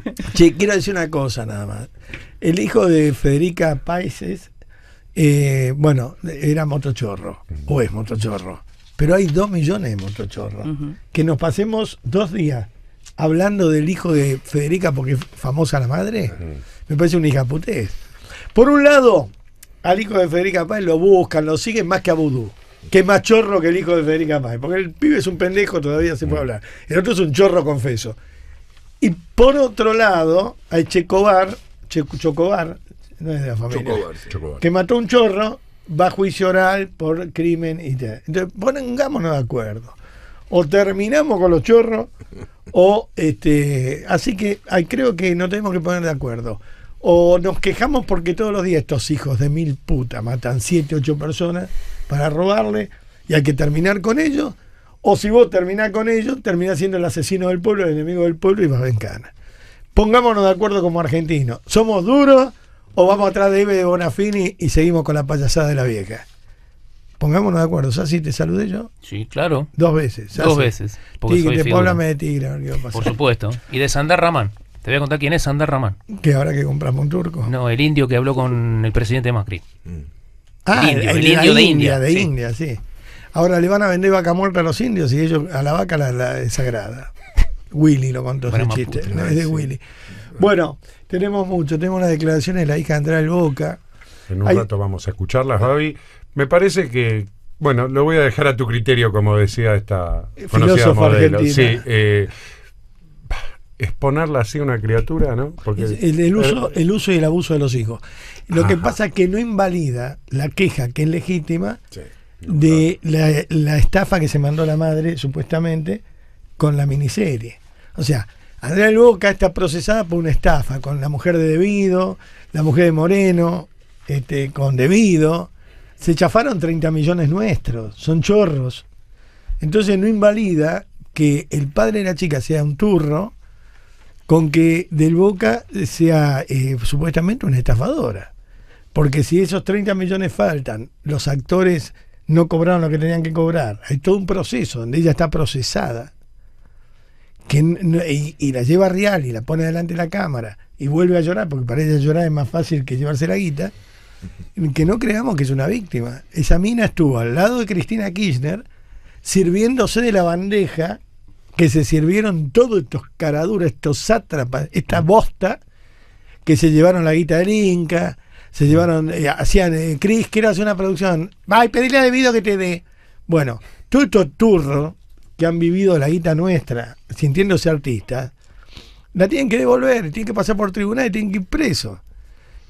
Che, quiero decir una cosa nada más. El hijo de Federica Paeses, eh, bueno, era motochorro, o es motochorro, pero hay dos millones de motochorros. Que nos pasemos dos días hablando del hijo de Federica porque es famosa la madre, me parece un hija putés. Por un lado, al hijo de Federica Páez lo buscan, lo siguen más que a Vudú. Que es más chorro que el hijo de Federica Páez. Porque el pibe es un pendejo, todavía se puede hablar. El otro es un chorro, confeso. Y por otro lado, hay Checobar, Chocobar, no es de la familia, que mató un chorro, va a juicio oral por crimen y tal. Entonces, pongámonos de acuerdo. O terminamos con los chorros, o este. Así que creo que no tenemos que poner de acuerdo. O nos quejamos porque todos los días estos hijos de mil putas matan 7, 8 personas para robarle y hay que terminar con ellos o si vos terminás con ellos, terminás siendo el asesino del pueblo, el enemigo del pueblo y vas en cana. Pongámonos de acuerdo como argentinos. ¿Somos duros o vamos atrás de Eve de Bonafini y seguimos con la payasada de la vieja? Pongámonos de acuerdo. ¿Sassi te saludé yo? Sí, claro. Dos veces. Dos veces. de Tigre. Por supuesto. Y de Sandar Ramán. Te voy a contar quién es Sandar Ramán. Que ahora que compramos un turco. No, el indio que habló con el presidente Macri. Ah, el indio, de India. De India, sí. Ahora le van a vender vaca muerta a los indios y ellos a la vaca la, desagrada sagrada. Willy lo contó bueno, ese chiste, es de Willy. Bueno, tenemos mucho, tenemos las declaraciones de la hija de Andrea Boca. En un rato vamos a escucharlas, Javi. Me parece que, bueno, lo voy a dejar a tu criterio, como decía esta eh, filósofa Argentina. Sí, eh, exponerla así a una criatura, ¿no? Porque el, uso, eh, el uso y el abuso de los hijos. Lo que pasa es que no invalida la queja, que es legítima, sí de La, estafa que se mandó la madre, supuestamente, con la miniserie. O sea, Andrea del Boca está procesada por una estafa con la mujer de Debido, la mujer de Moreno, este, con Debido. Se chafaron 30 millones nuestros, son chorros. Entonces no invalida que el padre de la chica sea un turro con que Del Boca sea eh, supuestamente una estafadora. Porque si esos 30 millones faltan, los actores no cobraron lo que tenían que cobrar. Hay todo un proceso donde ella está procesada. y, la lleva Real y la pone delante de la cámara y vuelve a llorar, porque para ella llorar es más fácil que llevarse la guita, que no creamos que es una víctima. Esa mina estuvo al lado de Cristina Kirchner sirviéndose de la bandeja que se sirvieron todos estos caraduras, estos sátrapas, esta bosta que se llevaron la guita del Inca, se llevaron, eh, hacían, eh, Cris, quiero hacer una producción, ay, pedirle a Debido que te dé. Bueno, todos estos turros que han vivido la guita nuestra, sintiéndose artistas, la tienen que devolver, tienen que pasar por tribunal y tienen que ir preso.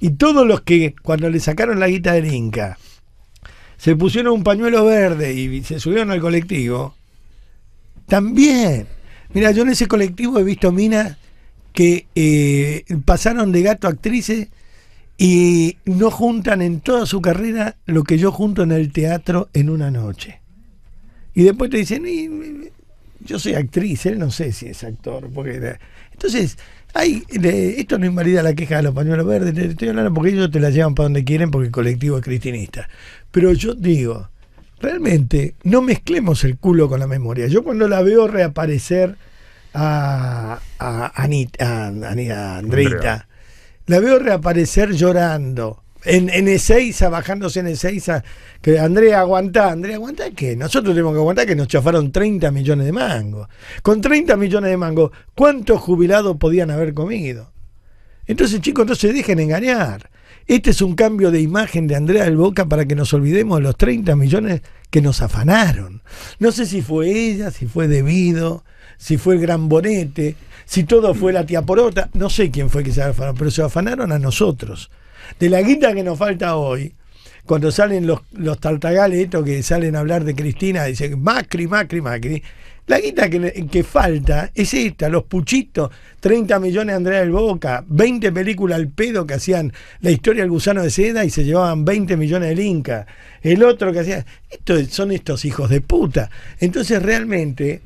Y todos los que, cuando le sacaron la guita del Inca, se pusieron un pañuelo verde y se subieron al colectivo, también. Mira, yo en ese colectivo he visto minas que eh, pasaron de gato a actrices y no juntan en toda su carrera lo que yo junto en el teatro en una noche. Y después te dicen, yo soy actriz, él no sé si es actor. Porque... Entonces, hay, esto no invalida la queja de los pañuelos verdes, te estoy hablando porque ellos te la llevan para donde quieren porque el colectivo es cristinista. Pero yo digo, realmente no mezclemos el culo con la memoria. Yo cuando la veo reaparecer a, a, Anita, a la veo reaparecer llorando. En, en Ezeiza, bajándose en Ezeiza, que Andrea aguanta, Andrea aguanta qué? nosotros tenemos que aguantar que nos chafaron 30 millones de mangos. Con 30 millones de mangos, ¿cuántos jubilados podían haber comido? Entonces, chicos, no se dejen engañar. Este es un cambio de imagen de Andrea del Boca para que nos olvidemos de los 30 millones que nos afanaron. No sé si fue ella, si fue debido si fue el gran bonete, si todo fue la tía Porota, no sé quién fue que se afanaron, pero se afanaron a nosotros. De la guita que nos falta hoy, cuando salen los, los tartagales estos que salen a hablar de Cristina, dicen Macri, Macri, Macri. La guita que, falta es esta, los puchitos, 30 millones de Andrea del Boca, 20 películas al pedo que hacían la historia del gusano de seda y se llevaban 20 millones del Inca. El otro que hacía, estos son estos hijos de puta. Entonces realmente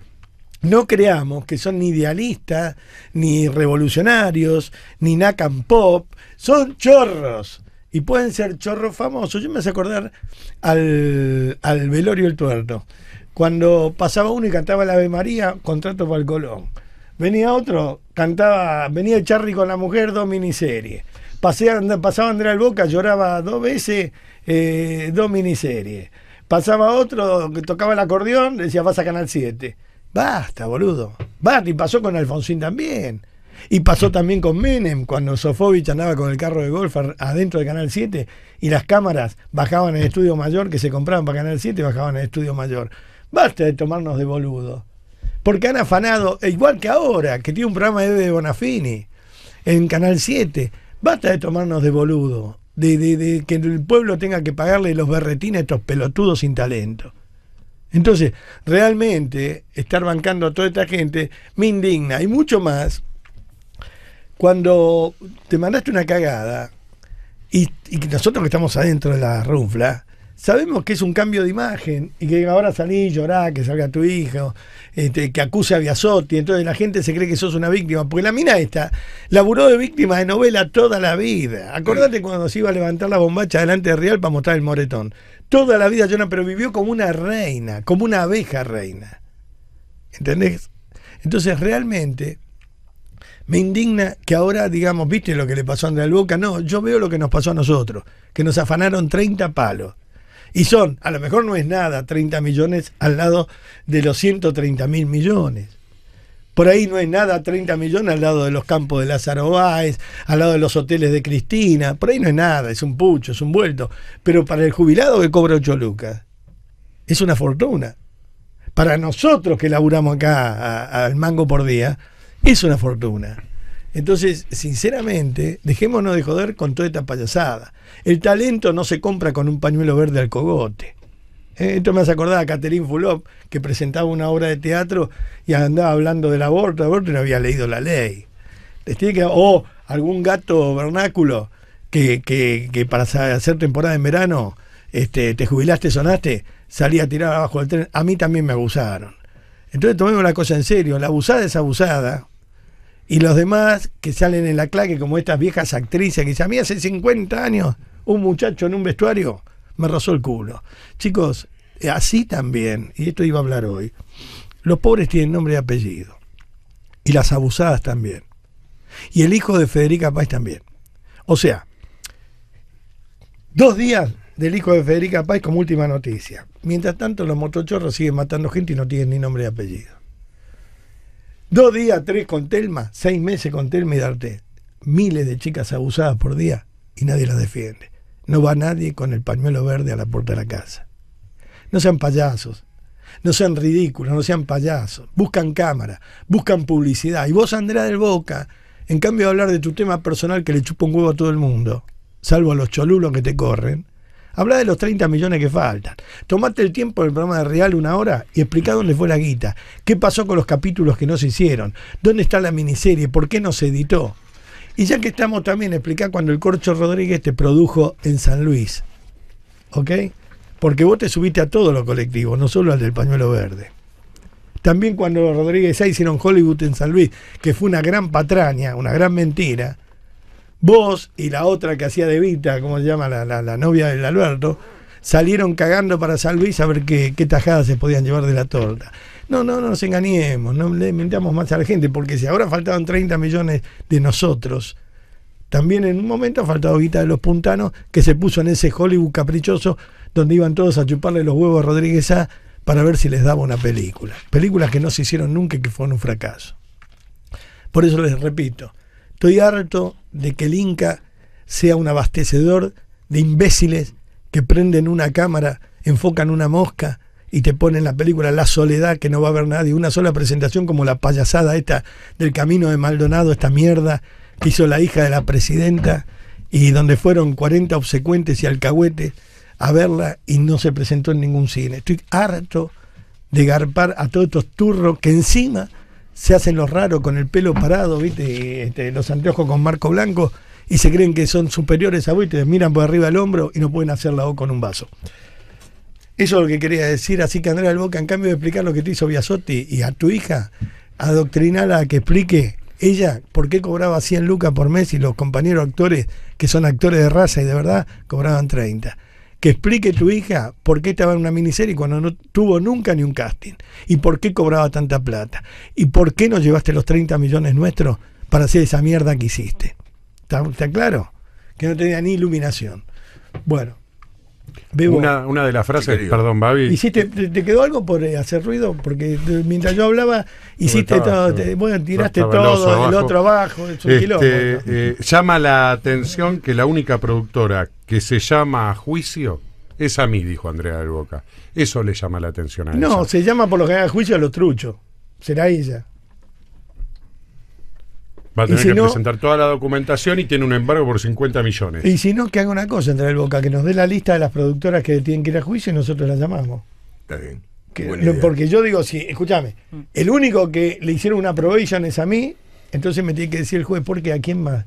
no creamos que son ni idealistas, ni revolucionarios, ni nacan pop, son chorros. Y pueden ser chorros famosos. Yo me hace acordar al, al velorio El Tuerto. Cuando pasaba uno y cantaba la Ave María, contrato para el Colón. Venía otro, cantaba, venía charri con la mujer, dos miniseries. Pasaba, pasaba Andrea Boca, lloraba dos veces, eh, dos miniseries. Pasaba otro que tocaba el acordeón, decía, vas a Canal 7 Basta, boludo. Basta, y pasó con Alfonsín también. Y pasó también con Menem, cuando Sofovich andaba con el carro de golf adentro del Canal 7 y las cámaras bajaban en el estudio mayor, que se compraban para Canal 7 bajaban en estudio mayor. Basta de tomarnos de boludo. Porque han afanado, e igual que ahora, que tiene un programa de Bonafini en Canal 7. Basta de tomarnos de boludo. De, de que el pueblo tenga que pagarle los berretines a estos pelotudos sin talento. Entonces, realmente estar bancando a toda esta gente me indigna y mucho más cuando te mandaste una cagada y, nosotros que estamos adentro de la rufla sabemos que es un cambio de imagen y que ahora salí, llorá, que salga tu hijo, este, que acuse a Biasotti. Entonces la gente se cree que sos una víctima, porque la mina esta laburó de víctima de novela toda la vida. Acordate cuando se iba a levantar la bombacha delante de Real para mostrar el moretón. Toda la vida llorando, pero vivió como una reina, como una abeja reina. ¿Entendés? Entonces realmente me indigna que ahora digamos, ¿viste lo que le pasó a Andrés Boca? No, yo veo lo que nos pasó a nosotros, que nos afanaron 30 palos. Y son, a lo mejor no es nada, 30 millones al lado de los 130 mil millones. Por ahí no hay nada, 30 millones al lado de los campos de Lázaro Báez, al lado de los hoteles de Cristina. Por ahí no hay nada, es un pucho, es un vuelto. Pero para el jubilado que cobra 8 lucas, es una fortuna. Para nosotros que laburamos acá al mango por día, es una fortuna. Entonces, sinceramente, dejémonos de joder con toda esta payasada. El talento no se compra con un pañuelo verde al cogote. Eh, esto me hace acordado a Caterine Fulop, que presentaba una obra de teatro y andaba hablando del aborto, aborto y no había leído la ley. O algún gato vernáculo que, que, para hacer temporada en verano este, te jubilaste, sonaste, salía a tirar abajo del tren. A mí también me abusaron. Entonces tomemos la cosa en serio. La abusada es abusada. Y los demás que salen en la claque, como estas viejas actrices que dicen, a mí hace 50 años un muchacho en un vestuario me arrasó el culo. Chicos, así también, y esto iba a hablar hoy, los pobres tienen nombre y apellido, y las abusadas también, y el hijo de Federica Paz también. O sea, dos días del hijo de Federica Paz como última noticia. Mientras tanto, los motochorros siguen matando gente y no tienen ni nombre y apellido. Dos días, tres con Telma, seis meses con Telma y Darte. Miles de chicas abusadas por día y nadie las defiende. No va nadie con el pañuelo verde a la puerta de la casa. No sean payasos, no sean ridículos, no sean payasos. Buscan cámara, buscan publicidad. Y vos, Andrea del Boca, en cambio de hablar de tu tema personal que le chupa un huevo a todo el mundo, salvo a los cholulos que te corren, habla de los 30 millones que faltan. Tomate el tiempo del programa de Real una hora y explica dónde fue la guita, qué pasó con los capítulos que no se hicieron, dónde está la miniserie, por qué no se editó. Y ya que estamos también, explicar cuando el Corcho Rodríguez te produjo en San Luis. ¿Ok? Porque vos te subiste a todos los colectivos, no solo al del pañuelo verde. También cuando Rodríguez hicieron Hollywood en San Luis, que fue una gran patraña, una gran mentira. Vos y la otra que hacía de Vita, ¿cómo se llama? La, la, la novia del Alberto, salieron cagando para San Luis a ver qué, qué tajadas se podían llevar de la torta. No, no, no nos engañemos, no le mentamos más a la gente, porque si ahora faltaban 30 millones de nosotros, también en un momento ha faltado guita de los puntanos que se puso en ese Hollywood caprichoso donde iban todos a chuparle los huevos a Rodríguez A para ver si les daba una película. Películas que no se hicieron nunca y que fueron un fracaso. Por eso les repito, estoy harto de que el Inca sea un abastecedor de imbéciles que prenden una cámara, enfocan una mosca y te ponen la película La Soledad, que no va a haber nadie, una sola presentación como la payasada esta del camino de Maldonado, esta mierda que hizo la hija de la presidenta, y donde fueron 40 obsecuentes y alcahuetes a verla y no se presentó en ningún cine. Estoy harto de garpar a todos estos turros que encima se hacen los raros con el pelo parado, ¿viste? Este, los anteojos con marco blanco y se creen que son superiores a vos y te miran por arriba del hombro y no pueden hacer la O con un vaso. Eso es lo que quería decir, así que Andrea del Boca, en cambio de explicar lo que te hizo Biasotti y a tu hija, adoctrinala a que explique ella por qué cobraba 100 lucas por mes y los compañeros actores, que son actores de raza y de verdad, cobraban 30 que explique tu hija por qué estaba en una miniserie cuando no tuvo nunca ni un casting, y por qué cobraba tanta plata, y por qué no llevaste los 30 millones nuestros para hacer esa mierda que hiciste. ¿Está, claro? Que no tenía ni iluminación. Bueno. una, de las frases, perdón, Babi. ¿Hiciste, te, quedó algo por eh, hacer ruido? Porque eh, mientras yo hablaba, hiciste bueno, tiraste todo, el, otro abajo. Este, eh, llama la atención que la única productora que se llama a juicio es a mí, dijo Andrea del Boca. Eso le llama la atención a ella. No, se llama por lo que a juicio a los truchos. Será ella. Va a tener que presentar toda la documentación y tiene un embargo por 50 millones. Y si no, que haga una cosa entre el Boca, que nos dé la lista de las productoras que tienen que ir a juicio y nosotros las llamamos. Está bien. porque yo digo, si, escúchame, mm. el único que le hicieron una probation es a mí, entonces me tiene que decir el juez, ¿por qué? ¿A quién más?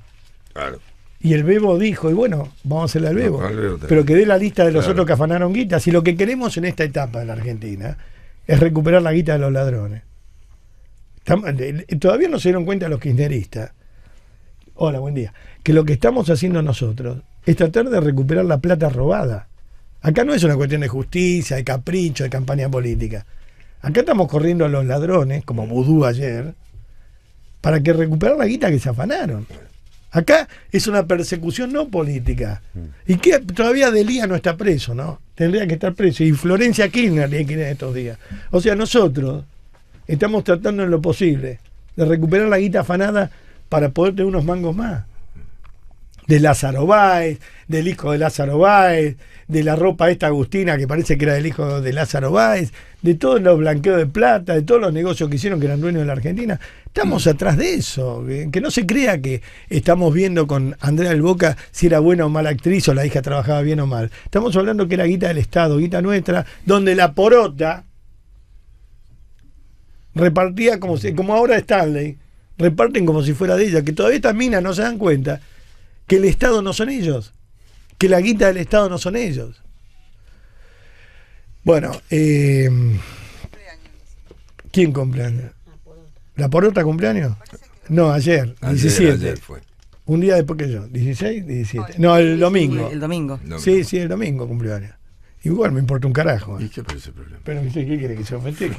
Claro. Y el Bebo dijo, y bueno, vamos a hacerle al Bebo. pero que dé la lista de los otros que afanaron guita. Si lo que queremos en esta etapa de la Argentina es recuperar la guita de los ladrones. Todavía no se dieron cuenta los kirchneristas. Hola, buen día. Que lo que estamos haciendo nosotros es tratar de recuperar la plata robada. Acá no es una cuestión de justicia, de capricho, de campaña política. Acá estamos corriendo a los ladrones, como Vudú ayer, para que recuperar la guita que se afanaron. Acá es una persecución no política. Mm. Y que todavía Delía no está preso, ¿no? Tendría que estar preso. Y Florencia Kirchner tiene que estos días. O sea, nosotros estamos tratando en lo posible de recuperar la guita afanada para poder tener unos mangos más. De Lázaro Báez, del hijo de Lázaro Báez, de la ropa esta Agustina que parece que era del hijo de Lázaro Báez, de todos los blanqueos de plata, de todos los negocios que hicieron que eran dueños de la Argentina. Estamos atrás de eso. Eh, que no se crea que estamos viendo con Andrea del Boca si era buena o mala actriz o la hija trabajaba bien o mal. Estamos hablando que era guita del Estado, guita nuestra, donde la porota, repartía como si, como ahora Stanley, reparten como si fuera de ella, que todavía estas minas no se dan cuenta que el Estado no son ellos, que la guita del Estado no son ellos. Bueno, eh, ¿quién cumpleaños? ¿La porota cumpleaños? No, ayer, Un día después que yo, 16, 17. No, el domingo. El domingo. Sí, sí, el domingo cumpleaños. Igual me importa un carajo. ¿Y qué parece el problema? Pero ¿qué quiere que se me sí.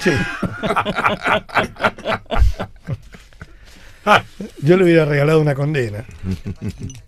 Ah, yo le hubiera regalado una condena.